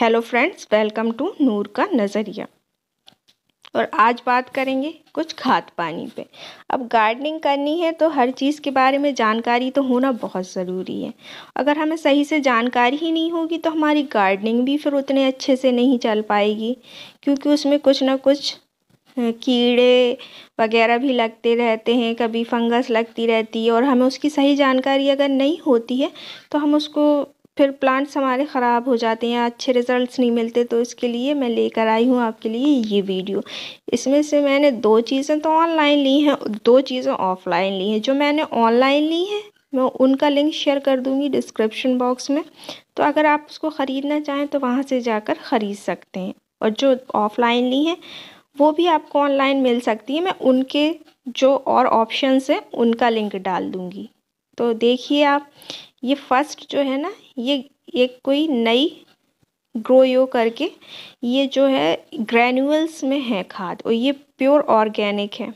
hello friends welcome to Noor का नज़रिया और आज बात करेंगे कुछ खाद पानी पे अब गार्डनिंग करनी है तो हर चीज़ के बारे में जानकारी तो होना बहुत ज़रूरी है अगर हमें सही से जानकारी ही नहीं होगी तो हमारी गार्डनिंग भी फिर उतने अच्छे से नहीं चल पाएगी क्योंकि उसमें कुछ ना कुछ कीड़े वगैरह भी लगते रहते हैं कभी फंगस लगती रहती है और हमें उसकी सही जानकारी अगर नहीं होती है तो हम उसको फिर प्लांट्स हमारे ख़राब हो जाते हैं अच्छे रिज़ल्ट्स नहीं मिलते तो इसके लिए मैं लेकर आई हूँ आपके लिए ये वीडियो इसमें से मैंने दो चीज़ें तो ऑनलाइन ली हैं दो चीज़ें ऑफ़लाइन ली हैं जो मैंने ऑनलाइन ली हैं मैं उनका लिंक शेयर कर दूँगी डिस्क्रिप्शन बॉक्स में तो अगर आप उसको ख़रीदना चाहें तो वहाँ से जाकर ख़रीद सकते हैं और जो ऑफ़लाइन ली हैं वो भी आपको ऑनलाइन मिल सकती है मैं उनके जो और ऑप्शंस हैं उनका लिंक डाल दूँगी तो देखिए आप ये फर्स्ट जो है ना ये एक कोई नई ग्रो यो करके ये जो है ग्रैन्यूल्स में है खाद और ये प्योर ऑर्गेनिक है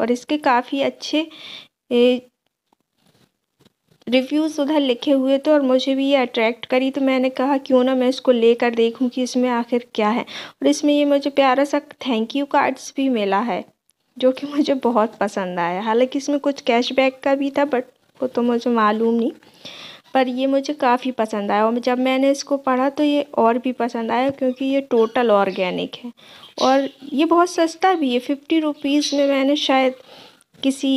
और इसके काफ़ी अच्छे रिव्यूज़ उधर लिखे हुए थे और मुझे भी ये अट्रैक्ट करी तो मैंने कहा क्यों ना मैं इसको लेकर देखूं कि इसमें आखिर क्या है और इसमें ये मुझे प्यारा सा थैंक यू कार्ड्स भी मिला है जो कि मुझे बहुत पसंद आया हालांकि इसमें कुछ कैशबैक का भी था बट को तो मुझे मालूम नहीं पर ये मुझे काफ़ी पसंद आया और जब मैंने इसको पढ़ा तो ये और भी पसंद आया क्योंकि ये टोटल ऑर्गेनिक है और ये बहुत सस्ता भी है फिफ्टी रुपीज़ में मैंने शायद किसी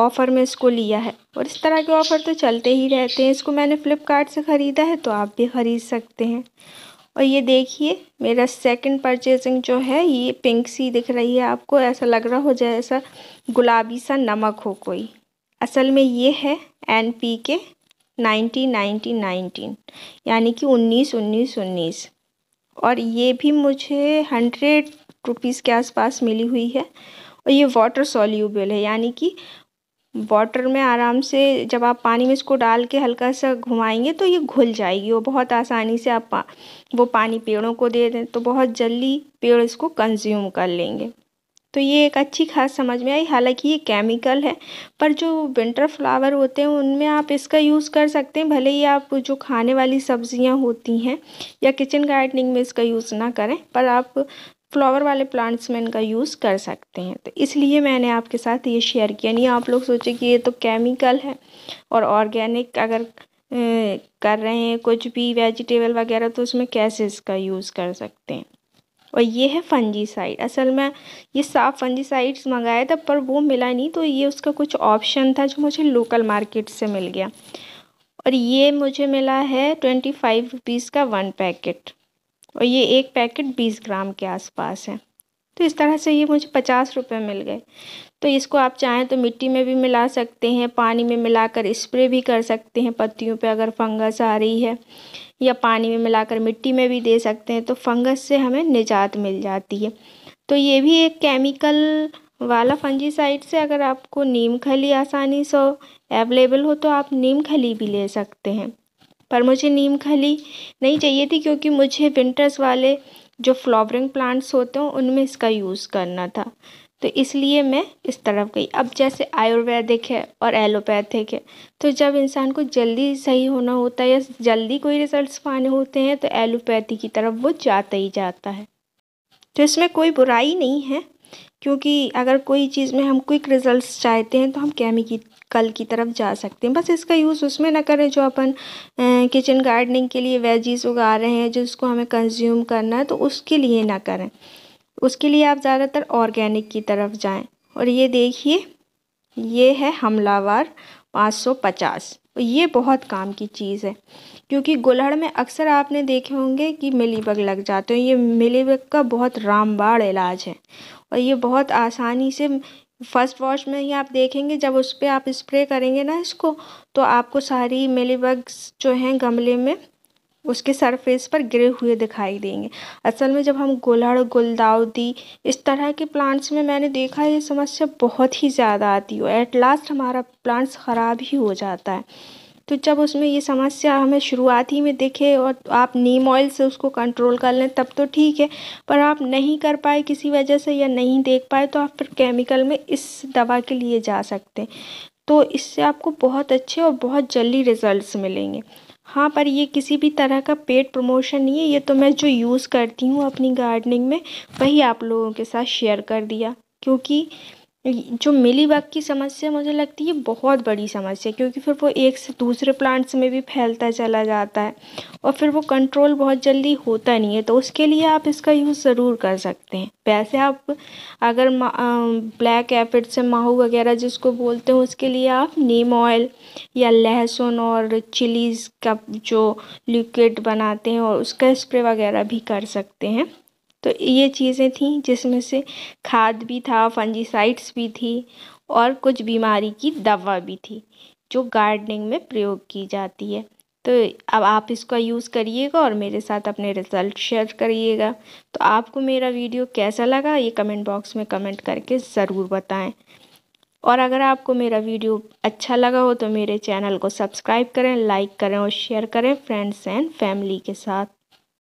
ऑफ़र में इसको लिया है और इस तरह के ऑफ़र तो चलते ही रहते हैं इसको मैंने फ़्लिपकार्ट से ख़रीदा है तो आप भी ख़रीद सकते हैं और ये देखिए मेरा सेकंड परचेजिंग जो है ये पिंक सी दिख रही है आपको ऐसा लग रहा हो जैसा गुलाबी सा नमक हो कोई असल में ये है N P K nineteen nineteen nineteen यानी कि उन्नीस उन्नीस उन्नीस और ये भी मुझे हंड्रेड रुपीज़ के आसपास मिली हुई है और ये वाटर सॉल्यूबल है यानी कि वाटर में आराम से जब आप पानी में इसको डाल के हल्का सा घुमाएंगे तो ये घुल जाएगी और बहुत आसानी से आप पा, वो पानी पेड़ों को दे दें तो बहुत जल्दी पेड़ इसको कंज्यूम कर लेंगे तो ये एक अच्छी खास समझ में आई हालांकि ये केमिकल है पर जो विंटर फ्लावर होते हैं उनमें आप इसका यूज़ कर सकते हैं भले ही आप जो खाने वाली सब्जियां होती हैं या किचन गार्डनिंग में इसका यूज़ ना करें पर आप फ्लावर वाले प्लांट्स में इनका यूज़ कर सकते हैं तो इसलिए मैंने आपके साथ ये शेयर किया नहीं आप लोग सोचें कि ये तो केमिकल है और ऑर्गेनिक अगर कर रहे हैं कुछ भी वेजिटेबल वगैरह तो उसमें कैसे इसका यूज़ कर सकते हैं और ये है फंजीसाइड असल में ये साफ फंजीसाइड्स मंगाया था पर वो मिला नहीं तो ये उसका कुछ ऑप्शन था जो मुझे लोकल मार्केट से मिल गया और ये मुझे मिला है ट्वेंटी फाइव रुपीज़ का वन पैकेट और ये एक पैकेट बीस ग्राम के आसपास है तो इस तरह से ये मुझे पचास रुपये मिल गए तो इसको आप चाहें तो मिट्टी में भी मिला सकते हैं पानी में मिलाकर स्प्रे भी कर सकते हैं पत्तियों पे अगर फंगस आ रही है या पानी में मिलाकर मिट्टी में भी दे सकते हैं तो फंगस से हमें निजात मिल जाती है तो ये भी एक केमिकल वाला फंजीसाइड से अगर आपको नीम खली आसानी से अवेलेबल हो तो आप नीम खली भी ले सकते हैं पर मुझे नीम खली नहीं चाहिए थी क्योंकि मुझे विंटर्स वाले जो फ्लावरिंग प्लांट्स होते हैं उनमें इसका यूज़ करना था तो इसलिए मैं इस तरफ गई अब जैसे आयुर्वैदिक है और एलोपैथिक है तो जब इंसान को जल्दी सही होना होता है या जल्दी कोई रिजल्ट्स पाने होते हैं तो एलोपैथी की तरफ वो जाता ही जाता है तो इसमें कोई बुराई नहीं है क्योंकि अगर कोई चीज़ में हम क्विक रिजल्ट्स चाहते हैं तो हम केमी की कल की तरफ जा सकते हैं बस इसका यूज़ उसमें ना करें जो अपन किचन गार्डनिंग के लिए वेजीज उगा रहे हैं जिसको हमें कंज्यूम करना है तो उसके लिए ना करें उसके लिए आप ज़्यादातर ऑर्गेनिक की तरफ जाएं और ये देखिए ये है हमलावार 550 ये बहुत काम की चीज़ है क्योंकि गुलहड़ में अक्सर आपने देखे होंगे कि मिलीबग लग जाते हैं ये मिलीबग का बहुत रामबाड़ इलाज है और ये बहुत आसानी से फर्स्ट वॉश में ही आप देखेंगे जब उस पर आप स्प्रे करेंगे ना इसको तो आपको सारी मिली बग्स जो हैं गमले में उसके सरफेस पर गिरे हुए दिखाई देंगे असल में जब हम गुलहड़ गुलदाउदी इस तरह के प्लांट्स में मैंने देखा ये समस्या बहुत ही ज़्यादा आती है एट लास्ट हमारा प्लांट्स ख़राब ही हो जाता है तो जब उसमें ये समस्या हमें शुरुआत ही में दिखे और आप नीम ऑयल से उसको कंट्रोल कर लें तब तो ठीक है पर आप नहीं कर पाए किसी वजह से या नहीं देख पाए तो आप फिर केमिकल में इस दवा के लिए जा सकते हैं तो इससे आपको बहुत अच्छे और बहुत जल्दी रिज़ल्ट मिलेंगे हाँ पर ये किसी भी तरह का पेट प्रमोशन नहीं है ये तो मैं जो यूज़ करती हूँ अपनी गार्डनिंग में वही आप लोगों के साथ शेयर कर दिया क्योंकि जो मिली बग की समस्या मुझे लगती है बहुत बड़ी समस्या क्योंकि फिर वो एक से दूसरे प्लांट्स में भी फैलता चला जाता है और फिर वो कंट्रोल बहुत जल्दी होता नहीं है तो उसके लिए आप इसका यूज़ ज़रूर कर सकते हैं वैसे आप अगर ब्लैक एपिड से माहू वगैरह जिसको बोलते हैं उसके लिए आप नीम ऑयल या लहसुन और चिलीज़ का जो लिक्विड बनाते हैं और उसका स्प्रे वगैरह भी कर सकते हैं तो ये चीज़ें थी जिसमें से खाद भी था फंजीसाइड्स भी थी और कुछ बीमारी की दवा भी थी जो गार्डनिंग में प्रयोग की जाती है तो अब आप इसका यूज़ करिएगा और मेरे साथ अपने रिज़ल्ट शेयर करिएगा तो आपको मेरा वीडियो कैसा लगा ये कमेंट बॉक्स में कमेंट करके ज़रूर बताएं और अगर आपको मेरा वीडियो अच्छा लगा हो तो मेरे चैनल को सब्सक्राइब करें लाइक करें और शेयर करें फ्रेंड्स एंड फैमिली के साथ